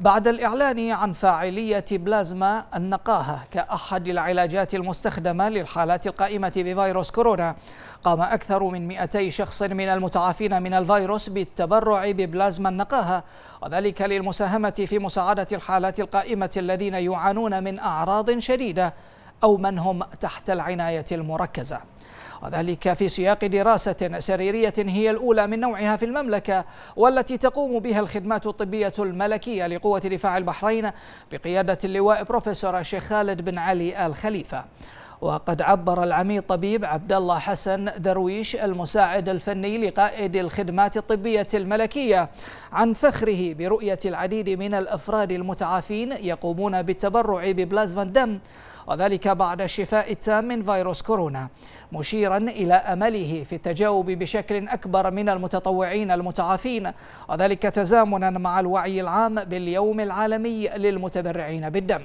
بعد الإعلان عن فاعلية بلازما النقاهة كأحد العلاجات المستخدمة للحالات القائمة بفيروس كورونا قام أكثر من 200 شخص من المتعافين من الفيروس بالتبرع ببلازما النقاهة وذلك للمساهمة في مساعدة الحالات القائمة الذين يعانون من أعراض شديدة أو من هم تحت العناية المركزة وذلك في سياق دراسة سريرية هي الأولى من نوعها في المملكة والتي تقوم بها الخدمات الطبية الملكية لقوة دفاع البحرين بقيادة اللواء بروفيسور الشيخ خالد بن علي آل خليفة وقد عبر العميد طبيب عبد الله حسن درويش المساعد الفني لقائد الخدمات الطبية الملكية عن فخره برؤية العديد من الأفراد المتعافين يقومون بالتبرع ببلازما الدم وذلك بعد الشفاء التام من فيروس كورونا مشيرا إلى أمله في التجاوب بشكل أكبر من المتطوعين المتعافين وذلك تزامنا مع الوعي العام باليوم العالمي للمتبرعين بالدم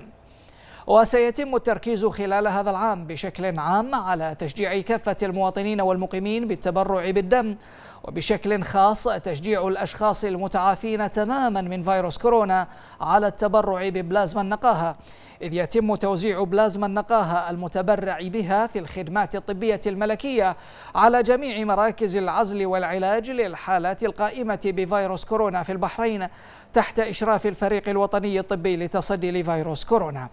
وسيتم التركيز خلال هذا العام بشكل عام على تشجيع كافة المواطنين والمقيمين بالتبرع بالدم وبشكل خاص تشجيع الأشخاص المتعافين تماما من فيروس كورونا على التبرع ببلازما النقاهة إذ يتم توزيع بلازما النقاهة المتبرع بها في الخدمات الطبية الملكية على جميع مراكز العزل والعلاج للحالات القائمة بفيروس كورونا في البحرين تحت إشراف الفريق الوطني الطبي لتصدي لفيروس كورونا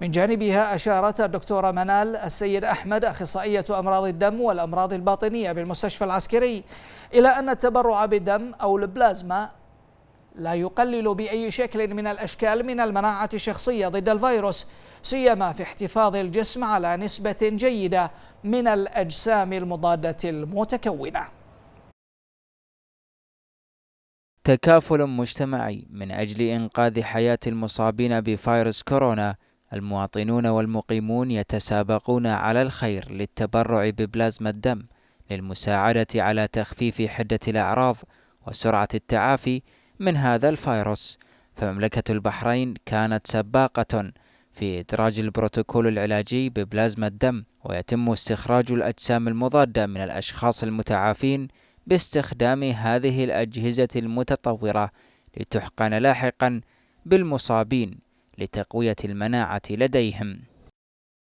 من جانبها أشارت الدكتورة منال السيد أحمد أخصائية أمراض الدم والأمراض الباطنية بالمستشفى العسكري إلى أن التبرع بالدم أو البلازما لا يقلل بأي شكل من الأشكال من المناعة الشخصية ضد الفيروس سيما في احتفاظ الجسم على نسبة جيدة من الأجسام المضادة المتكونة تكافل مجتمعي من أجل إنقاذ حياة المصابين بفيروس كورونا المواطنون والمقيمون يتسابقون على الخير للتبرع ببلازما الدم للمساعدة على تخفيف حدة الأعراض وسرعة التعافي من هذا الفيروس فمملكة البحرين كانت سباقة في إدراج البروتوكول العلاجي ببلازما الدم ويتم استخراج الأجسام المضادة من الأشخاص المتعافين باستخدام هذه الأجهزة المتطورة لتحقن لاحقا بالمصابين لتقوية المناعة لديهم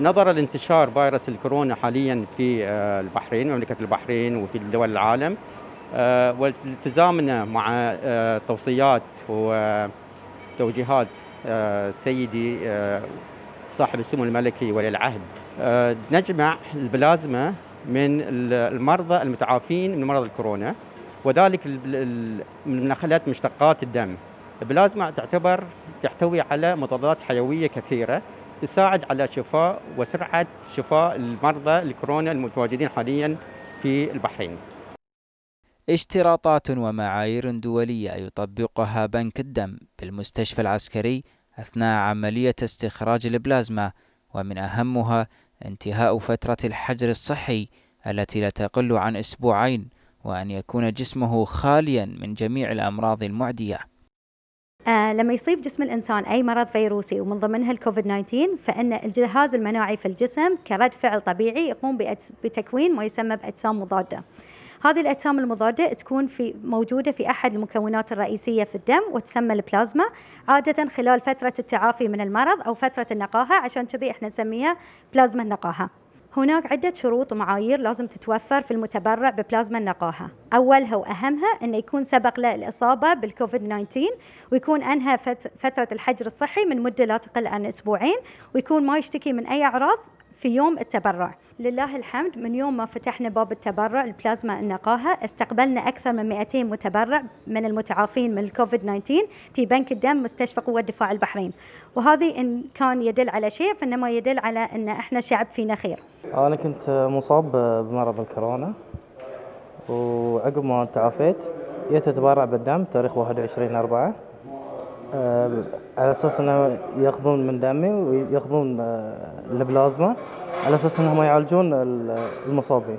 نظرا لانتشار فيروس الكورونا حاليا في آه، البحرين مملكة البحرين وفي دول العالم آه، والتزامنا مع آه، توصيات وتوجيهات سيدي صاحب السمو الملكي ولي العهد نجمع البلازما من المرضى المتعافين من مرض الكورونا وذلك من مشتقات الدم البلازما تعتبر تحتوي على مضادات حيويه كثيره تساعد على شفاء وسرعه شفاء المرضى الكورونا المتواجدين حاليا في البحرين. اشتراطات ومعايير دوليه يطبقها بنك الدم بالمستشفى العسكري اثناء عمليه استخراج البلازما ومن اهمها انتهاء فتره الحجر الصحي التي لا تقل عن اسبوعين وان يكون جسمه خاليا من جميع الامراض المعديه. آه لما يصيب جسم الإنسان أي مرض فيروسي ومن ضمنها الكوفيد 19 فإن الجهاز المناعي في الجسم كرد فعل طبيعي يقوم بتكوين ما يسمى بأجسام مضادة هذه الأجسام المضادة تكون في موجودة في أحد المكونات الرئيسية في الدم وتسمى البلازما عادة خلال فترة التعافي من المرض أو فترة النقاهة عشان كذي احنا نسميها بلازما النقاهة هناك عدة شروط ومعايير لازم تتوفر في المتبرع ببلازما النقاهة أولها وأهمها أنه يكون سبق له الإصابة بالكوفيد 19 ويكون أنهى فترة الحجر الصحي من مدة لا تقل عن أسبوعين ويكون ما يشتكي من أي أعراض في يوم التبرع لله الحمد من يوم ما فتحنا باب التبرع البلازما النقاهة استقبلنا أكثر من 200 متبرع من المتعافين من الكوفيد 19 في بنك الدم مستشفى قوة دفاع البحرين وهذه إن كان يدل على شيء فإنما يدل على أن إحنا شعب فينا خير أنا كنت مصاب بمرض الكورونا وعقب ما تعافيت جيت أتبرع بالدم تاريخ 21 4 آه، على اساس انه ياخذون من دمي وياخذون آه، البلازما على اساس انهم يعالجون المصابين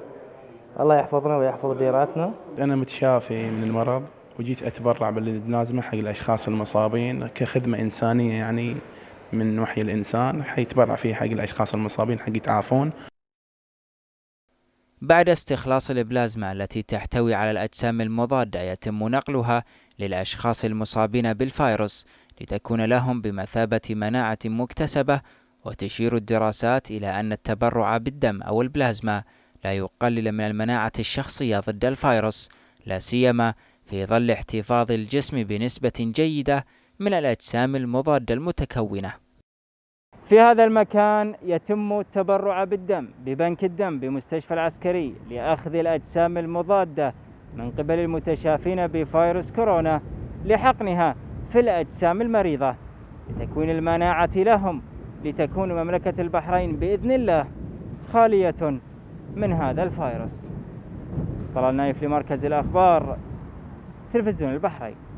الله يحفظنا ويحفظ ديراتنا انا متشافي من المرض وجيت اتبرع بالبلازما حق الاشخاص المصابين كخدمه انسانيه يعني من وحي الانسان حيتبرع فيه حق الاشخاص المصابين حق يتعافون بعد استخلاص البلازما التي تحتوي على الأجسام المضادة يتم نقلها للأشخاص المصابين بالفيروس لتكون لهم بمثابة مناعة مكتسبة وتشير الدراسات إلى أن التبرع بالدم أو البلازما لا يقلل من المناعة الشخصية ضد الفيروس لا سيما في ظل احتفاظ الجسم بنسبة جيدة من الأجسام المضادة المتكونة في هذا المكان يتم التبرع بالدم ببنك الدم بمستشفى العسكري لأخذ الأجسام المضادة من قبل المتشافين بفيروس كورونا لحقنها في الأجسام المريضة لتكوين المناعة لهم لتكون مملكة البحرين بإذن الله خالية من هذا الفيروس طلال نايف لمركز الأخبار تلفزيون البحرين